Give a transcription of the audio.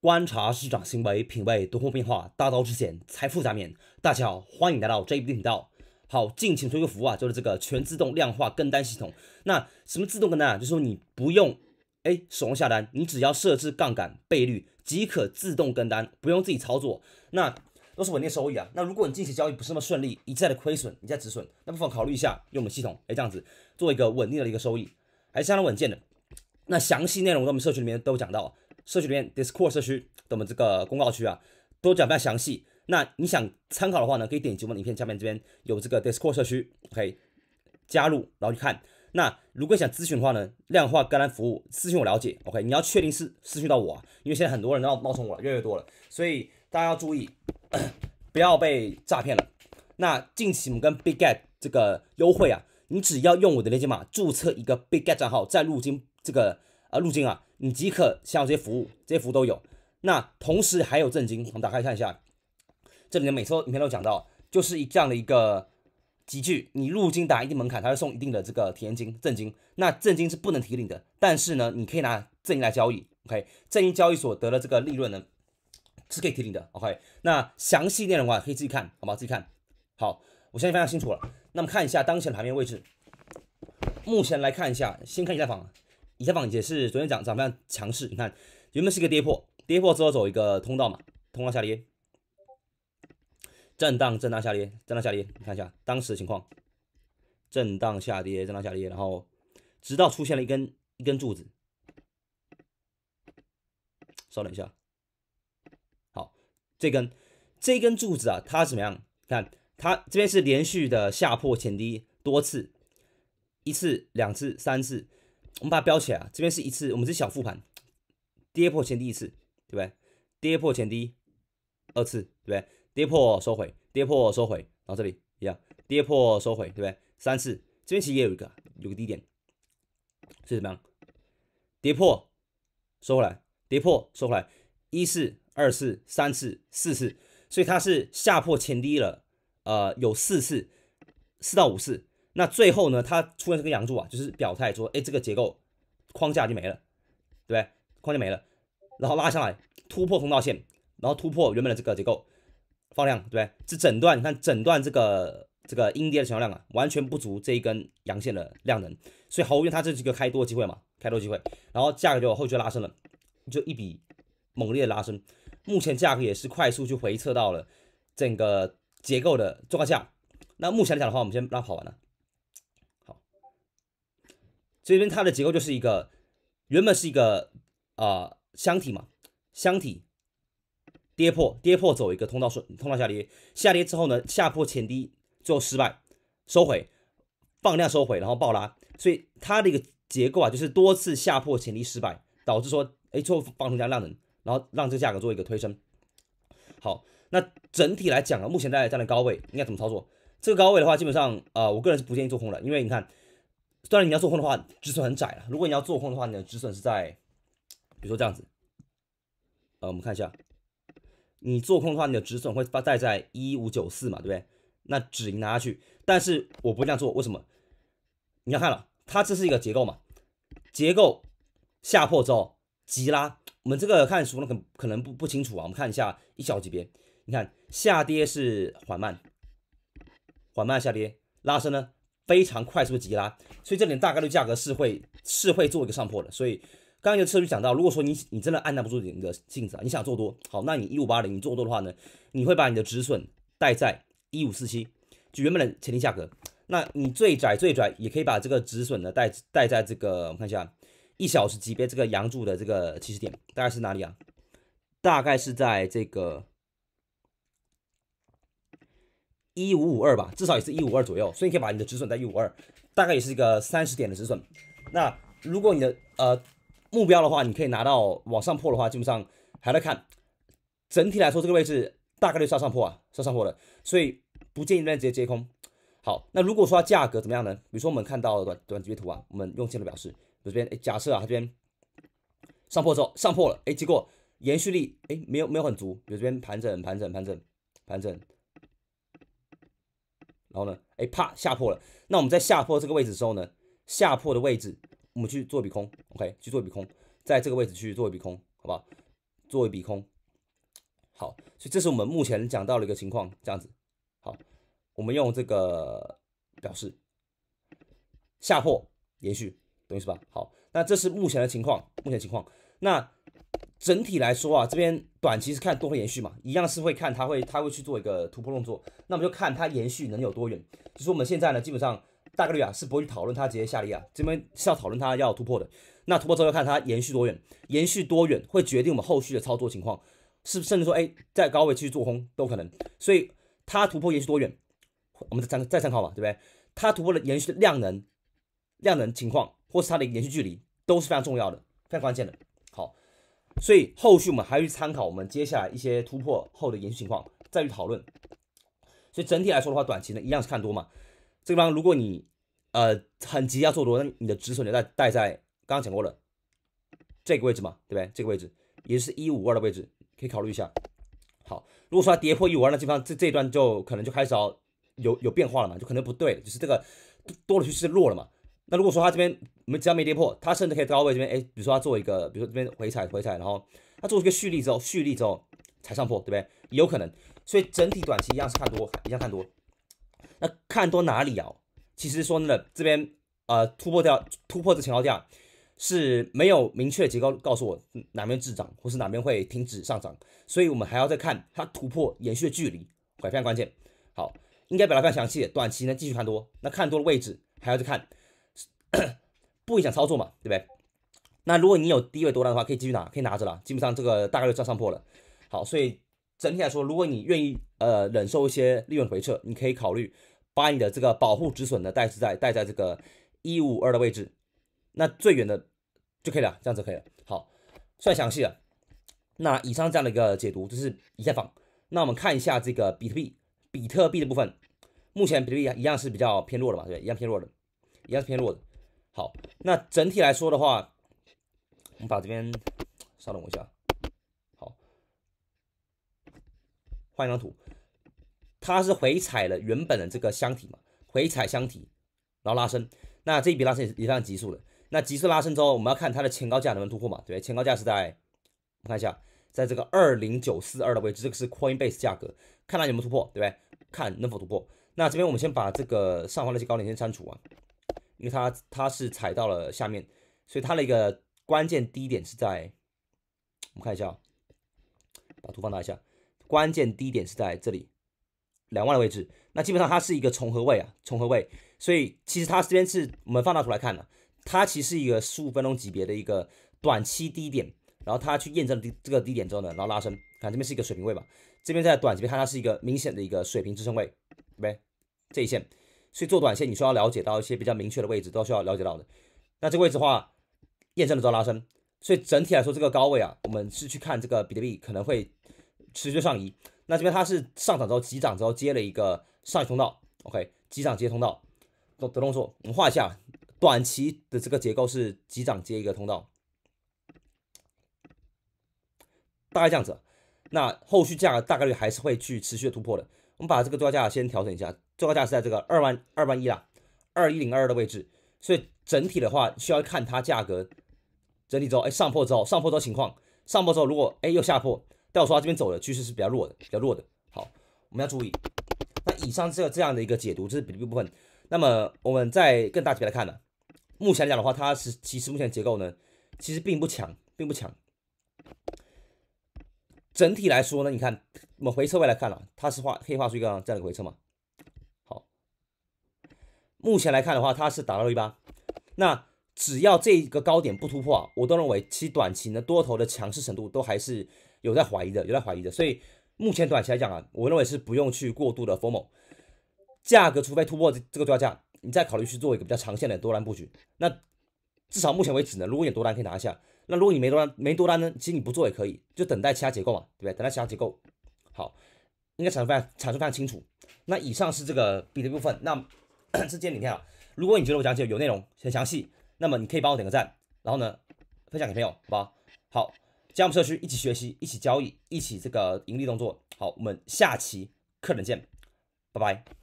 观察市场行为，品味独破变化，大刀吃险，财富加冕。大家好，欢迎来到这一频道。好，敬请注个服务啊，就是这个全自动量化跟单系统。那什么自动跟单啊？就是说你不用哎手动下单，你只要设置杠杆倍率即可自动跟单，不用自己操作。那都是稳定收益啊。那如果你近期交易不是那么顺利，一再的亏损，你在止损，那不妨考虑一下用我们系统，哎这样子做一个稳定的一个收益，还是相当稳健的。那详细内容在我们社群里面都讲到。社区里面 Discord 社区的我们这个公告区啊，都讲比较详细。那你想参考的话呢，可以点击我们影片下面这边有这个 Discord 社区，OK，加入，然后去看。那如果想咨询的话呢，量化甘蓝服务，私信我了解，OK。你要确定是私信到我，因为现在很多人都要冒充我，了，越来越多了，所以大家要注意，不要被诈骗了。那近期我们跟 BigGet 这个优惠啊，你只要用我的链接码注册一个 BigGet 账号，再入金这个呃入金啊。你即可享有这些服务，这些服务都有。那同时还有赠金，我们打开看一下，这里的每次影片都讲到，就是这样的一个集聚，你入金打一定门槛，它会送一定的这个体验金、赠金。那赠金是不能提领的，但是呢，你可以拿赠金来交易。OK，赠金交易所得了这个利润呢，是可以提领的。OK，那详细内容的话，可以自己看好吗？自己看。好，我相信非常清楚了。那么看一下当前的盘面位置，目前来看一下，先看易贷房。以太坊也是昨天涨涨非常强势，你看原本是一个跌破，跌破之后走一个通道嘛，通道下跌，震荡震荡下跌，震荡下跌，你看一下当时的情况，震荡下跌，震荡下跌，然后直到出现了一根一根柱子，稍等一下，好，这根这根柱子啊，它怎么样？看它这边是连续的下破前低多次，一次、两次、三次。我们把它标起来，啊，这边是一次，我们是小复盘，跌破前低一次，对不对？跌破前低二次，对不对？跌破收回，跌破收回，然后这里一样，跌破收回，对不对？三次，这边其实也有一个，有个低点，是什么？跌破，收回来，跌破，收回来，一次、二次、三次、四次，所以它是下破前低了，呃，有四次，四到五次。那最后呢，它出现这个阳柱啊，就是表态说，哎，这个结构框架就没了，对不对？框架没了，然后拉上来突破通道线，然后突破原本的这个结构，放量，对不对？这整段你看，整段这个这个阴跌的成交量啊，完全不足这一根阳线的量能，所以毫无疑问，它这是一个开多机会嘛，开多机会。然后价格就后继拉升了，就一笔猛烈的拉升。目前价格也是快速去回撤到了整个结构的状况下。那目前来讲的话，我们先拉跑完了。这边它的结构就是一个，原本是一个啊箱体嘛，箱体跌破，跌破走一个通道顺，通道下跌，下跌之后呢，下破前低，最后失败，收回，放量收回，然后爆拉，所以它的一个结构啊，就是多次下破前低失败，导致说，哎，最后放成交量能，然后让这个价格做一个推升。好，那整体来讲啊，目前大家站在高位，应该怎么操作？这个高位的话，基本上啊，我个人是不建议做空的，因为你看。当然，你要做空的话，止损很窄了。如果你要做空的话，你的止损是在，比如说这样子。呃，我们看一下，你做空的话，你的止损会发带在一五九四嘛，对不对？那止盈拿下去，但是我不这样做，为什么？你要看了，它这是一个结构嘛？结构下破之后急拉，我们这个看书呢可可能不不清楚啊。我们看一下一小级别，你看下跌是缓慢，缓慢下跌，拉升呢？非常快速急拉，所以这里大概率价格是会是会做一个上破的。所以刚刚有车主讲到，如果说你你真的按捺不住你的性子啊，你想做多，好，那你一五八零你做多的话呢，你会把你的止损带在一五四七，就原本的前提价格。那你最窄最窄，也可以把这个止损呢带带在这个，我看一下，一小时级别这个阳柱的这个起始点大概是哪里啊？大概是在这个。一五五二吧，至少也是一五二左右，所以你可以把你的止损在一五二，大概也是一个三十点的止损。那如果你的呃目标的话，你可以拿到往上破的话，基本上还在看。整体来说，这个位置大概率是要上破啊，是要上破的，所以不建议大家直接接空。好，那如果说价格怎么样呢？比如说我们看到短短级别图啊，我们用线的表示，这边假设啊，这边上破之后上破了，哎，结果延续力哎没有没有很足，比如这边盘整盘整盘整盘整。然后呢？哎，啪，下破了。那我们在下破这个位置的时候呢，下破的位置，我们去做一笔空，OK？去做一笔空，在这个位置去做一笔空，好不好？做一笔空。好，所以这是我们目前讲到的一个情况，这样子。好，我们用这个表示下破延续，懂意思吧？好，那这是目前的情况，目前情况。那整体来说啊，这边短期是看多会延续嘛，一样是会看它会它会去做一个突破动作，那我们就看它延续能有多远。就是我们现在呢，基本上大概率啊是不会去讨论它直接下跌啊，这边是要讨论它要突破的。那突破之后要看它延续多远，延续多远会决定我们后续的操作情况，是甚至说哎在高位继续做空都可能。所以它突破延续多远，我们再参再参考嘛，对不对？它突破的延续的量能量能情况，或是它的延续距离都是非常重要的，非常关键的。所以后续我们还要去参考我们接下来一些突破后的延续情况再去讨论。所以整体来说的话，短期呢一样是看多嘛。这个地方如果你呃很急要做多，那你的止损就在待在刚刚讲过了这个位置嘛，对不对？这个位置也是一五二的位置可以考虑一下。好，如果说它跌破一五二，那基本上这这一段就可能就开始要有有变化了嘛，就可能不对，就是这个多了趋势弱了嘛。那如果说它这边没只要没跌破，它甚至可以高位这边哎，比如说它做一个，比如说这边回踩回踩，然后它做一个蓄力之后，蓄力之后才上破，对不对？有可能，所以整体短期一样是看多，一样看多。那看多哪里啊？其实说真的，这边呃突破掉突破这前高价是没有明确结构告诉我哪边滞涨，或是哪边会停止上涨，所以我们还要再看它突破延续的距离，非常关键。好，应该表达常详细。短期呢继续看多，那看多的位置还要再看。不影响操作嘛，对不对？那如果你有低位多单的话，可以继续拿，可以拿着了。基本上这个大概率算上破了。好，所以整体来说，如果你愿意呃忍受一些利润回撤，你可以考虑把你的这个保护止损的带在带在这个一五二的位置，那最远的就可以了，这样子可以了。好，算详细了。那以上这样的一个解读就是一下放。那我们看一下这个比特币，比特币的部分，目前比特币一样是比较偏弱的嘛，对？一样偏弱的，一样是偏弱的。好，那整体来说的话，我们把这边稍等我一下。好，换一张图，它是回踩了原本的这个箱体嘛？回踩箱体，然后拉升。那这一笔拉升也是也算急速的。那急速拉升之后，我们要看它的前高价能不能突破嘛？对前高价是在，我看一下，在这个二零九四二的位置，这个是 Coinbase 价格，看它有没有突破？对不对？看能否突破。那这边我们先把这个上方那些高点先删除啊，因为它它是踩到了下面，所以它的一个关键低点是在，我们看一下哦，把图放大一下，关键低点是在这里两万的位置，那基本上它是一个重合位啊，重合位，所以其实它这边是我们放大图来看的，它其实是一个十五分钟级别的一个短期低点，然后它去验证低这个低点之后呢，然后拉升，看这边是一个水平位吧，这边在短期看它是一个明显的一个水平支撑位，对不对？这一线。所以做短线，你需要了解到一些比较明确的位置，都需要了解到的。那这个位置的话，验证了之后拉升。所以整体来说，这个高位啊，我们是去看这个比特币可能会持续上移。那这边它是上涨之后急涨之后接了一个上行通道，OK，急涨接通道，做得动作。我们画一下，短期的这个结构是急涨接一个通道，大概这样子。那后续价格大概率还是会去持续的突破的。我们把这个最高价先调整一下。最高价是在这个二万二万一啦，二一零二二的位置，所以整体的话需要看它价格整体之后，哎，上破之后，上破之后情况，上破之后如果哎又下破，但我说它这边走的趋势是比较弱的，比较弱的。好，我们要注意。那以上这个这样的一个解读，这是比例部分。那么我们在更大级别来看呢，目前来讲的话，它是其实目前结构呢其实并不强，并不强。整体来说呢，你看我们回撤位来看了，它是画可以画出一个这样的回撤嘛？目前来看的话，它是达到了一八，那只要这个高点不突破，我都认为其短期的多头的强势程度都还是有在怀疑的，有在怀疑的。所以目前短期来讲啊，我认为是不用去过度的 f o r m a l 价格除非突破这这个高价，你再考虑去做一个比较长线的多单布局。那至少目前为止呢，如果你多单可以拿下，那如果你没多单没多单呢，其实你不做也可以，就等待其他结构嘛，对不对？等待其他结构。好，应该阐述常阐述常清楚。那以上是这个 B 的部分，那。是今天影片啊，如果你觉得我讲解有内容、很详细，那么你可以帮我点个赞，然后呢，分享给朋友，好不好？好，加入我们社区，一起学习，一起交易，一起这个盈利动作。好，我们下期课程见，拜拜。